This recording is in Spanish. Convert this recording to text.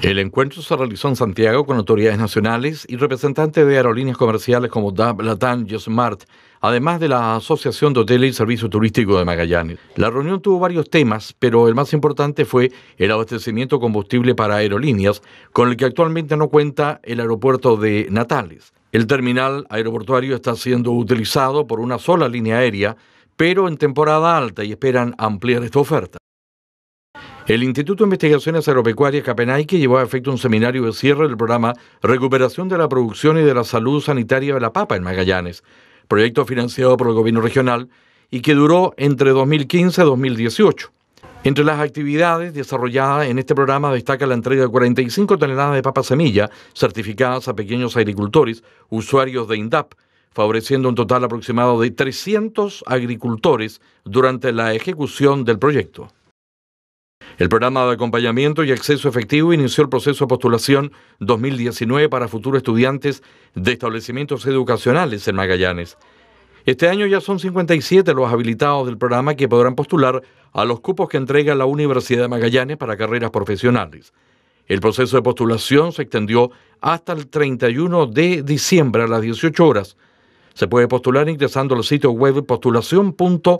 El encuentro se realizó en Santiago con autoridades nacionales y representantes de aerolíneas comerciales como DAP, LATAM y Smart, además de la Asociación de Hoteles y Servicios Turísticos de Magallanes. La reunión tuvo varios temas, pero el más importante fue el abastecimiento de combustible para aerolíneas, con el que actualmente no cuenta el aeropuerto de Natales. El terminal aeroportuario está siendo utilizado por una sola línea aérea, pero en temporada alta y esperan ampliar esta oferta. El Instituto de Investigaciones Agropecuarias Capenay, que llevó a efecto un seminario de cierre del programa Recuperación de la Producción y de la Salud Sanitaria de la Papa en Magallanes, proyecto financiado por el gobierno regional y que duró entre 2015 y 2018. Entre las actividades desarrolladas en este programa destaca la entrega de 45 toneladas de papa semilla certificadas a pequeños agricultores, usuarios de INDAP, favoreciendo un total aproximado de 300 agricultores durante la ejecución del proyecto. El programa de acompañamiento y acceso efectivo inició el proceso de postulación 2019 para futuros estudiantes de establecimientos educacionales en Magallanes. Este año ya son 57 los habilitados del programa que podrán postular a los cupos que entrega la Universidad de Magallanes para carreras profesionales. El proceso de postulación se extendió hasta el 31 de diciembre a las 18 horas. Se puede postular ingresando al sitio web postulación.denre.cl.